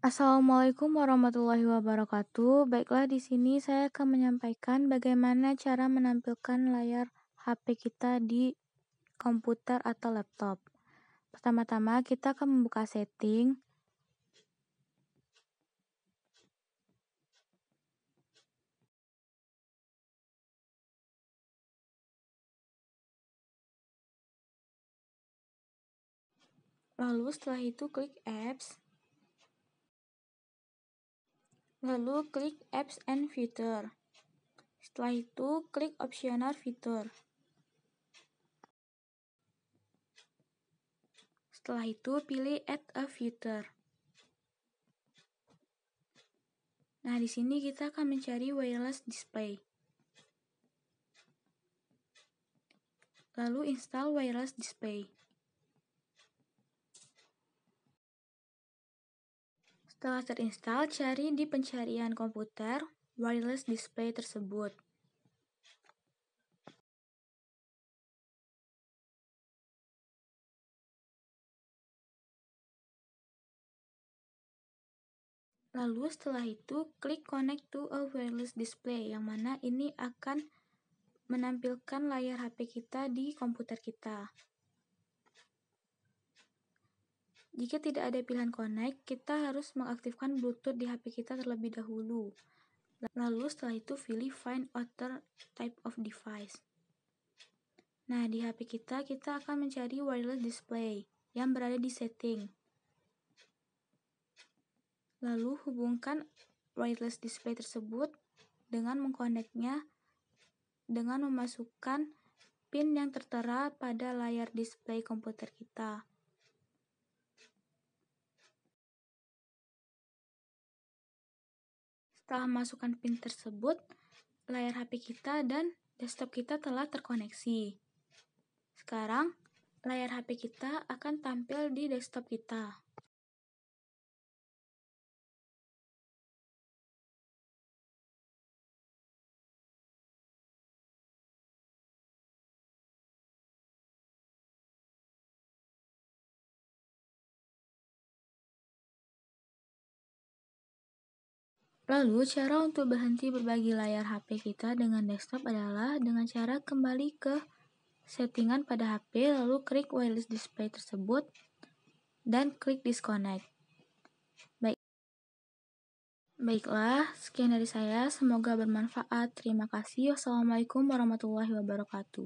Assalamualaikum warahmatullahi wabarakatuh. Baiklah, di sini saya akan menyampaikan bagaimana cara menampilkan layar HP kita di komputer atau laptop. Pertama-tama, kita akan membuka setting. Lalu setelah itu klik apps. Lalu klik Apps and Feature. Setelah itu, klik Optional feature. Setelah itu, pilih Add a Feature. Nah, di sini kita akan mencari wireless display. Lalu install wireless display. Setelah terinstall, cari di pencarian komputer wireless display tersebut. Lalu setelah itu, klik connect to a wireless display, yang mana ini akan menampilkan layar HP kita di komputer kita. Jika tidak ada pilihan connect, kita harus mengaktifkan Bluetooth di HP kita terlebih dahulu. Lalu setelah itu pilih find other type of device. Nah, di HP kita kita akan mencari wireless display yang berada di setting. Lalu hubungkan wireless display tersebut dengan mengkoneknya dengan memasukkan pin yang tertera pada layar display komputer kita. Setelah masukkan PIN tersebut, layar HP kita dan desktop kita telah terkoneksi. Sekarang, layar HP kita akan tampil di desktop kita. Lalu, cara untuk berhenti berbagi layar HP kita dengan desktop adalah dengan cara kembali ke settingan pada HP, lalu klik wireless display tersebut, dan klik disconnect. Baik. Baiklah, sekian dari saya. Semoga bermanfaat. Terima kasih. Wassalamualaikum warahmatullahi wabarakatuh.